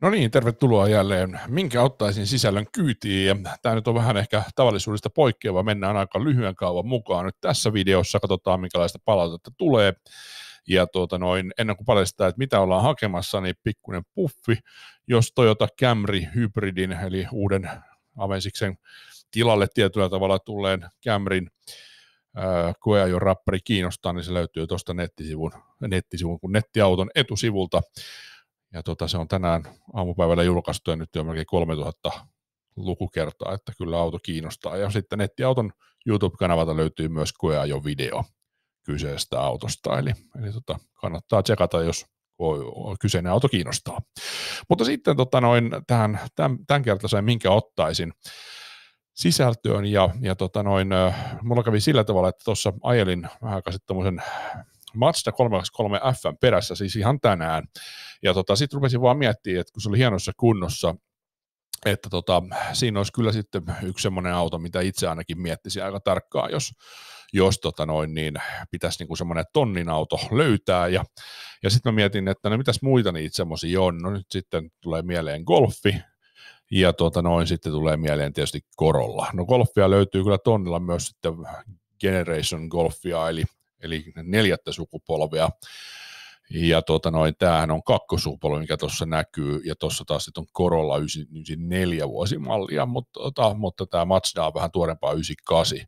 No niin, tervetuloa jälleen. Minkä ottaisin sisällön kyytiin? Tämä nyt on vähän ehkä tavallisuudesta poikkeava. Mennään aika lyhyen kaavan mukaan. Nyt tässä videossa katsotaan, minkälaista palautetta tulee. Ja tuota noin, ennen kuin paljastaa, että mitä ollaan hakemassa, niin pikkuinen puffi. Jos Toyota Camry hybridin, eli uuden Avensiksen tilalle tietyllä tavalla tulleen Camryn koea jo rappari kiinnostaa, niin se löytyy tuosta nettisivun, nettisivun, kun nettiauton etusivulta ja tota, se on tänään aamupäivällä julkaistu ja nyt jo melkein 3000 lukukertaa, että kyllä auto kiinnostaa. Ja sitten nettiauton YouTube-kanavalta löytyy myös jo video kyseisestä autosta, eli, eli tota, kannattaa tsekata, jos kyseinen auto kiinnostaa. Mutta sitten tota noin, tähän tämän, tämän kertaiseen, minkä ottaisin sisältöön, ja, ja tota noin, mulla kävi sillä tavalla, että tuossa ajelin vähän aikaa sitten Mazda 323 F perässä siis ihan tänään. Ja tota, sitten rupesin vaan miettimään, että kun se oli hienossa kunnossa, että tota, siinä olisi kyllä sitten yksi semmoinen auto, mitä itse ainakin miettisi aika tarkkaan, jos, jos tota noin, niin pitäisi niinku semmoinen tonnin auto löytää. Ja, ja sitten mä mietin, että no mitäs muita niitä semmoisia on. No nyt sitten tulee mieleen golfi, ja tuota noin sitten tulee mieleen tietysti korolla. No golfia löytyy kyllä tonnilla myös sitten Generation Golfia, eli eli neljättä sukupolvea ja tota noin, tämähän on kakkosuupolvi, mikä tuossa näkyy, ja tuossa taas sitten on Corolla 94 vuosimallia, mutta, tota, mutta tämä Mazda on vähän tuorempaa 98.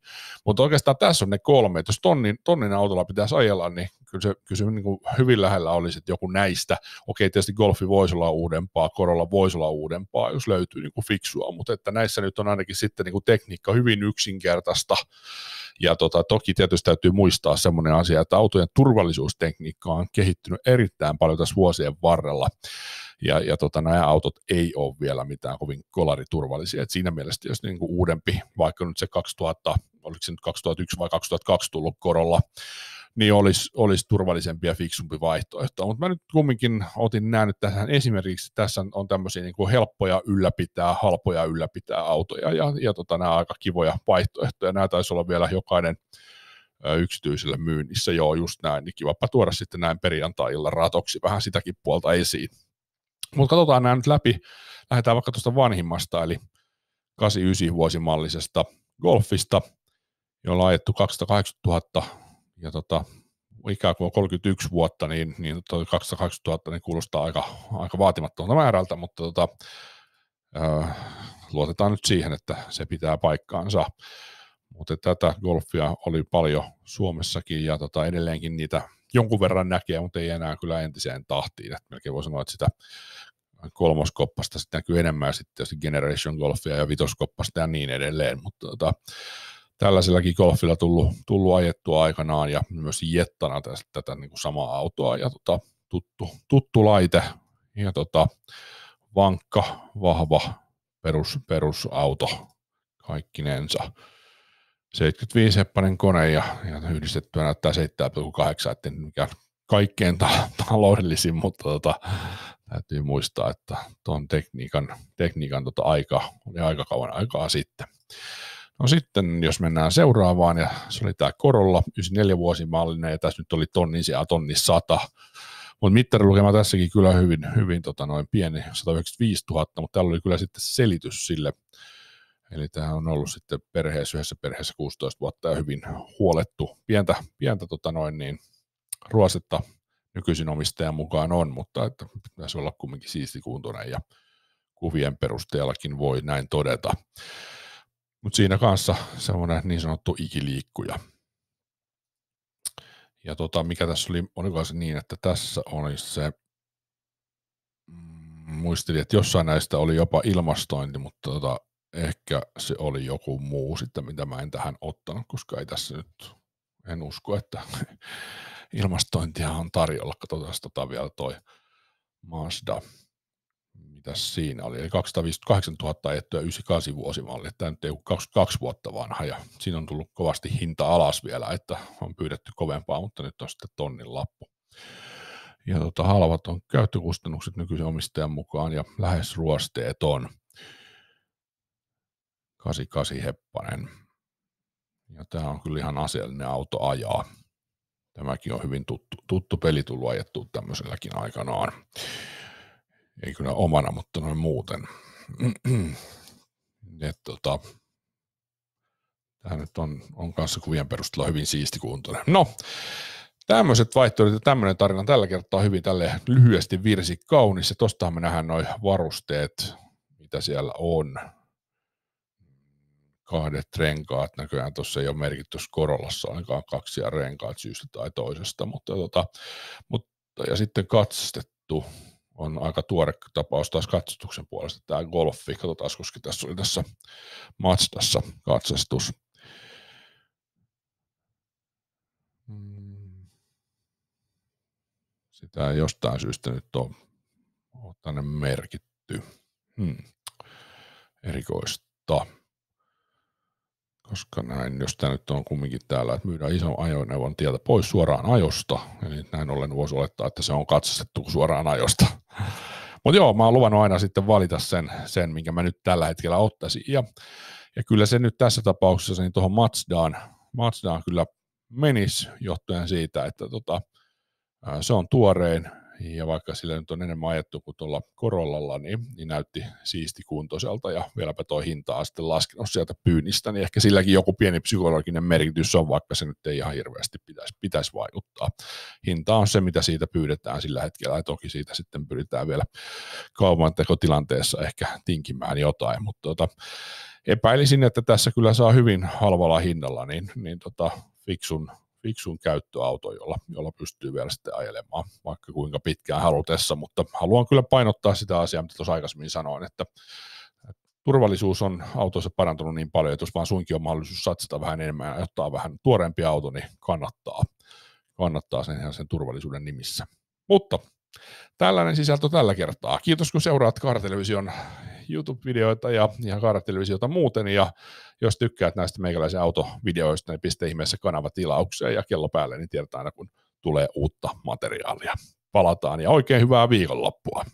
Mutta oikeastaan tässä on ne kolme, että jos tonnin, tonnin autolla pitäisi ajella, niin kyllä se, kyllä se niin kuin hyvin lähellä olisi, että joku näistä, okei tietysti Golfi voisi olla uudempaa, Corolla voisi olla uudempaa, jos löytyy niin kuin fiksua, mutta että näissä nyt on ainakin sitten niin kuin tekniikka hyvin yksinkertaista, ja tota, toki tietysti täytyy muistaa semmoinen asia, että autojen turvallisuustekniikka on kehittynyt kehittynyt erittäin paljon tässä vuosien varrella. Ja, ja tota, nämä autot ei ole vielä mitään kovin kolariturvallisia. Et siinä mielessä jos niin kuin uudempi, vaikka nyt se 2000, oliko se nyt 2001 vai 2002 tullut korolla, niin olisi, olisi turvallisempi ja fiksumpi vaihtoehto. Mutta mä nyt kumminkin otin nämä nyt tähän esimerkiksi, tässä on tämmöisiä niin kuin helppoja ylläpitää, halpoja ylläpitää autoja ja, ja tota, nämä aika kivoja vaihtoehtoja. Nämä taisi olla vielä jokainen yksityisellä myynnissä. Joo, just näin, niin kivapa tuoda sitten näin perjantai-illan ratoksi vähän sitäkin puolta esiin. Mutta katsotaan nämä nyt läpi. Lähdetään vaikka tuosta vanhimmasta, eli 89 vuosimallisesta golfista, jolla on ajettu 280 000 ja tota, ikään kuin 31 vuotta, niin, niin 280 tota, 000 niin kuulostaa aika, aika vaatimattomalta määrältä, mutta tota, ö, luotetaan nyt siihen, että se pitää paikkaansa. Mutta tätä golfia oli paljon Suomessakin ja tota, edelleenkin niitä jonkun verran näkee, mutta ei enää kyllä entiseen tahtiin. Et melkein voi sanoa, että sitä kolmoskoppasta sitten näkyy enemmän sitten tietysti Generation Golfia ja vitoskoppasta ja niin edelleen, mutta tota, tällaisellakin golfilla tullut, tullut ajettua aikanaan ja myös jettana tästä, tätä niin kuin samaa autoa ja tota, tuttu, tuttu laite ja tota, vankka, vahva perus, perusauto kaikkinensa. 75 heppanen kone ja, ja yhdistettyä näyttää 7,8, että mikä kaikkein ta- taloudellisin, mutta tota, täytyy muistaa, että tuon tekniikan, tekniikan tota aika oli aika kauan aikaa sitten. No sitten, jos mennään seuraavaan, ja se oli tämä Korolla, 94-vuosimallinen, ja tässä nyt oli tonnin sijaan tonni 100. Mutta mittarilukema tässäkin kyllä hyvin, hyvin tota noin pieni, 195 000, mutta täällä oli kyllä sitten selitys sille, Eli tämä on ollut sitten perheessä, yhdessä perheessä 16 vuotta ja hyvin huolettu. Pientä, pientä tota noin niin, ruosetta nykyisin omistajan mukaan on, mutta että pitäisi olla kumminkin siistikuntoinen ja kuvien perusteellakin voi näin todeta. Mutta siinä kanssa semmoinen niin sanottu ikiliikkuja. Ja tota, mikä tässä oli, oliko se niin, että tässä oli se, mm, muistelin, että jossain näistä oli jopa ilmastointi, mutta tota, ehkä se oli joku muu sitten, mitä mä en tähän ottanut, koska ei tässä nyt, en usko, että ilmastointia on tarjolla. Katsotaan tota vielä toi Mazda. Mitäs siinä oli? Eli 258 000 ajettuja 98 vuosimalli. Tämä nyt ei ole 22 vuotta vanha ja siinä on tullut kovasti hinta alas vielä, että on pyydetty kovempaa, mutta nyt on sitten tonnin lappu. Ja tota, halvat on käyttökustannukset nykyisen omistajan mukaan ja lähes ruosteeton. 88 heppanen. Ja tämä on kyllä ihan asiallinen auto ajaa. Tämäkin on hyvin tuttu, tuttu peli tullut ajettu tämmöiselläkin aikanaan. Ei kyllä omana, mutta noin muuten. Et, tota, tämä nyt on, on kanssa kuvien perusteella hyvin siisti kuntoinen. No, tämmöiset vaihtoehdot ja tämmöinen tarina tällä kertaa hyvin tälle lyhyesti virsi kaunis. Ja tostahan me nähdään noin varusteet, mitä siellä on kahdet renkaat. Näköjään tuossa ei ole merkitty Korolassa ainakaan kaksi renkaat syystä tai toisesta, mutta, tota, mutta ja sitten katsastettu on aika tuore tapaus taas katsastuksen puolesta tämä golfi. Katsotaan, koska tässä oli tässä Mazdassa katsastus. Mm. Sitä ei jostain syystä nyt ole, ole tänne merkitty. Hmm. Erikoista koska näin, jos tämä nyt on kumminkin täällä, että myydään ison ajoneuvon tieltä pois suoraan ajosta, eli näin ollen voisi olettaa, että se on katsastettu suoraan ajosta. Mutta joo, mä oon luvannut aina sitten valita sen, sen minkä mä nyt tällä hetkellä ottaisin, ja, ja kyllä se nyt tässä tapauksessa niin tuohon Mazdaan, Mazdaan kyllä menis johtuen siitä, että tota, se on tuorein ja vaikka sillä nyt on enemmän ajettu kuin tuolla Korollalla, niin, niin näytti siisti kuntoiselta ja vieläpä tuo hinta on sitten laskenut sieltä pyynnistä, niin ehkä silläkin joku pieni psykologinen merkitys on, vaikka se nyt ei ihan hirveästi pitäisi, pitäisi vaikuttaa. Hinta on se, mitä siitä pyydetään sillä hetkellä ja toki siitä sitten pyritään vielä kaupan tekotilanteessa ehkä tinkimään jotain, mutta tota, epäilisin, että tässä kyllä saa hyvin halvalla hinnalla niin, niin tota, fiksun fiksun käyttöauto, jolla, jolla pystyy vielä sitten ajelemaan vaikka kuinka pitkään halutessa, mutta haluan kyllä painottaa sitä asiaa, mitä tuossa aikaisemmin sanoin, että turvallisuus on autoissa parantunut niin paljon, että jos vaan suinkin on mahdollisuus satsata vähän enemmän ja ottaa vähän tuoreempi auto, niin kannattaa, kannattaa sen ihan sen turvallisuuden nimissä. Mutta tällainen sisältö tällä kertaa. Kiitos kun seuraat Kaartelevision YouTube-videoita ja ihan kaaratelevisiota muuten, ja jos tykkäät näistä meikäläisen autovideoista, niin pistä ihmeessä kanava tilaukseen ja kello päälle, niin tiedät aina, kun tulee uutta materiaalia. Palataan ja oikein hyvää viikonloppua!